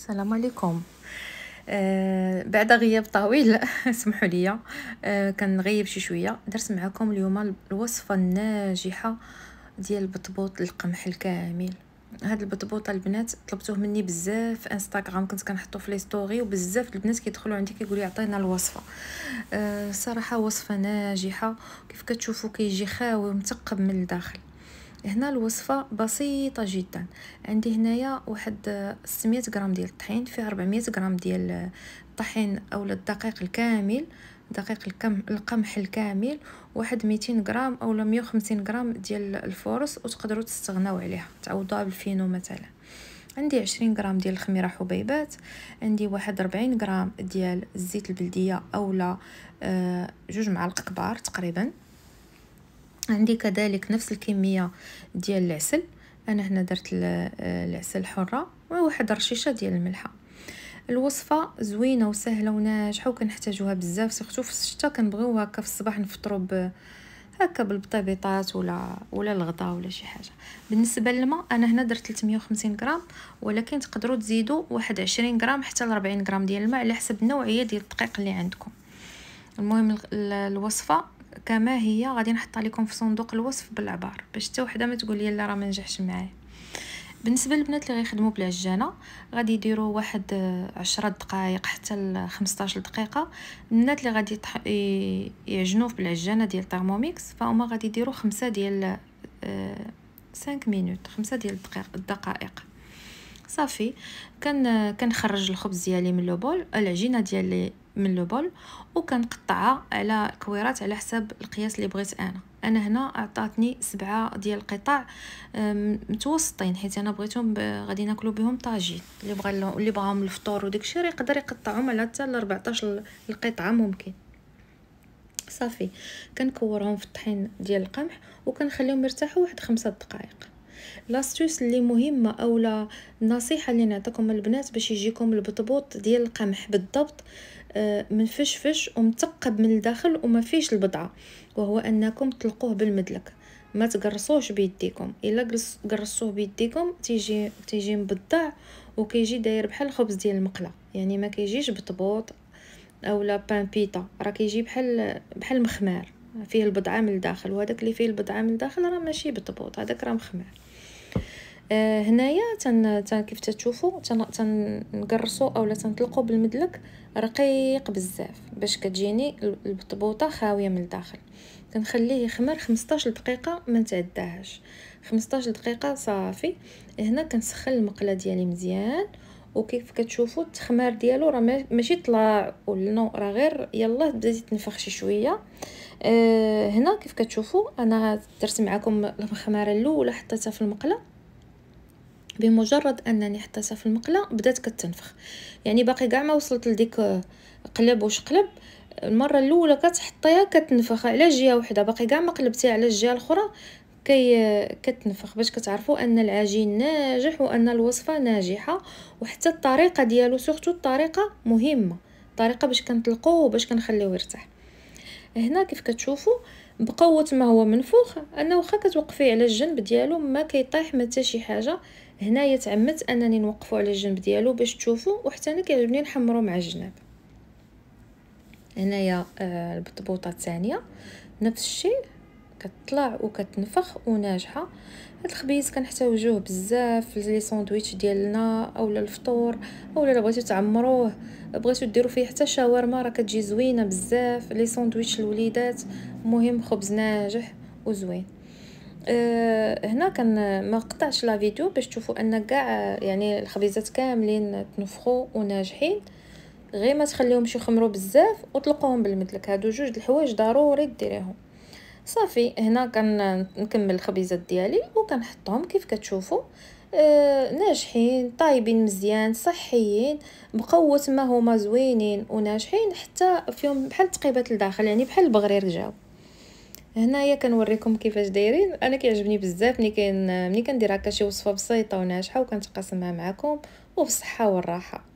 السلام عليكم آه بعد غياب طويل سمحوا لي آه كنغيب شي شويه درت معكم اليوم الوصفه الناجحه ديال بطبوط القمح الكامل هاد البطبوط البنات طلبتوه مني بزاف في انستغرام كنت كنحطو في لي ستوري وبزاف البنات كيدخلوا عندي كيقولوا عطينا الوصفه أه صراحه وصفه ناجحه كيف كتشوفوا كيجي خاوي ومثقب من الداخل هنا الوصفة بسيطة جدا عندي هنايا واحد 600 غرام ديال الطحين فيه 400 غرام ديال الطحين او الدقيق الكامل دقيق الكم القمح الكامل واحد 200 غرام مية 150 غرام ديال الفورص وتقدروا تستغناو عليها تعوضوها بالفينو مثلا عندي 20 غرام ديال الخميره حبيبات عندي واحد 40 غرام ديال الزيت البلديه اولا آه، جوج معالق كبار تقريبا عندي كذلك نفس الكميه ديال العسل انا هنا درت العسل حره وواحد رشيشه ديال الملحه الوصفه زوينه وسهله وناجحه وكنحتاجوها بزاف سيرتو في الشتاء كنبغيو هكا في الصباح نفطرو ب هكا بالبطيبيطات ولا ولا الغدا ولا شي حاجه بالنسبه للماء انا هنا درت 350 غرام ولكن تقدروا تزيدوا واحد عشرين غرام حتى لربعين غرام ديال الماء على حسب النوعيه ديال الدقيق اللي عندكم المهم الوصفه كما هي غادي نحطها لكم في صندوق الوصف بالعبار باش حتى وحده ما تقول لي لا راه ما نجحش معايا بالنسبه للبنات اللي غيخدموا بالعجانه غادي يديروا واحد آه، عشرة دقائق حتى ل 15 دقيقه البنات اللي غادي تح... يعجنوا بالعجانه ديال ترموميكس فهما غادي يديروا خمسة ديال 5 آه، مينوت خمسة ديال الدقائق صافي كان آه، كنخرج الخبز ديالي من لوبول العجينه ديالي من لو بول وكنقطعها على كويرات على حساب القياس اللي بغيت انا انا هنا عطاتني سبعة ديال القطع متوسطين حيت انا بغيتهم غادي ناكلو بهم طاجين اللي بغى اللي بغاهم الفطور وداكشي راه يقدر يقطعهم على حتى ل 14 القطعه ممكن صافي كنكورهم في الطحين ديال القمح وكنخليهم يرتاحوا واحد خمسة دقائق لاستوس اللي مهمه اولا النصيحه اللي نعطيكم البنات باش يجيكم البطبوط ديال القمح بالضبط منفشفش ومثقب من الداخل وما فيش البضعه وهو انكم تلقوه بالمدلك ما تقرصوش بيديكم الا قرصوه بيديكم تيجي تيجي مبضع وكيجي داير بحال الخبز ديال المقله يعني ما كيجيش بطبوط اولا بان بيتا راه كيجي بحال بحال مخمار فيه البضعه من الداخل وهذاك اللي فيه البضعه من الداخل راه ماشي بطبوط هذاك راه مخمار آه، هنايا تن, تن كيف تشوفوا تنقرصوا اولا تنطلقوا بالمدلك رقيق بزاف باش كتجيني البطبوطه خاويه من الداخل كنخليه يخمر 15 دقيقه ما نتعداهاش 15 دقيقه صافي هنا كنسخن المقله ديالي مزيان وكيف كتشوفوا التخمار ديالو راه ماشي طلع نو راه غير يلا بدا يتنفخ شي شويه آه، هنا كيف كتشوفوا انا درت معكم الخماره الاولى حطيتها في المقله بمجرد انني حطيتها في المقله بدات كتنفخ يعني باقي كاع ما وصلت لديك قلب وش قلب المره الاولى كتحطيها كتنفخ على جهه وحده باقي كاع ما قلبتيها على الجهه الاخرى كي كتنفخ باش كتعرفوا ان العجين ناجح وان الوصفه ناجحه وحتى الطريقه ديالو سورتو الطريقه مهمه الطريقه باش كنطلقوه وباش كنخليوه يرتاح هنا كيف كتشوفوا بقوه ما هو منفوخ انا واخا كتوقفي على الجنب ديالو ما كيطيح ما حتى شي حاجه هنايا تعمدت انني نوقفو على الجنب ديالو باش تشوفو وحتى انا كيعجبني نحمرو مع الجناب هنايا آه البطبوطه الثانيه نفس الشيء كتطلع وكتنفخ وناجحه هاد الخبيز كنحتاجوه بزاف لي ساندويتش ديالنا اولا الفطور اولا الا بغيتو تعمروه بغيتو ديرو فيه حتى شاورما راه كتجي زوينه بزاف لي ساندويتش الوليدات مهم خبز ناجح وزوين آه، هنا كان ما قطعش لا فيديو باش تشوفوا ان كاع يعني الخبيزات كاملين تنفخوا وناجحين غير ما تخليهمش يخمروا بزاف وطلقوهم بالمدلك هادو جوج الحوايج ضروري ديريهم صافي هنا نكمل الخبيزات ديالي وكنحطهم كيف كتشوفوا آه، ناجحين طايبين مزيان صحيين بقوه ما هما زوينين وناجحين حتى فيهم بحال تقيبات لداخل يعني بحال البغرير جاو هنايا كنوريكم كيفاش دايرين انا كيعجبني بزاف ملي كان ملي كندير هكا شي وصفه بسيطه وناجحه وكنتقاسمها معكم وبالصحه والراحه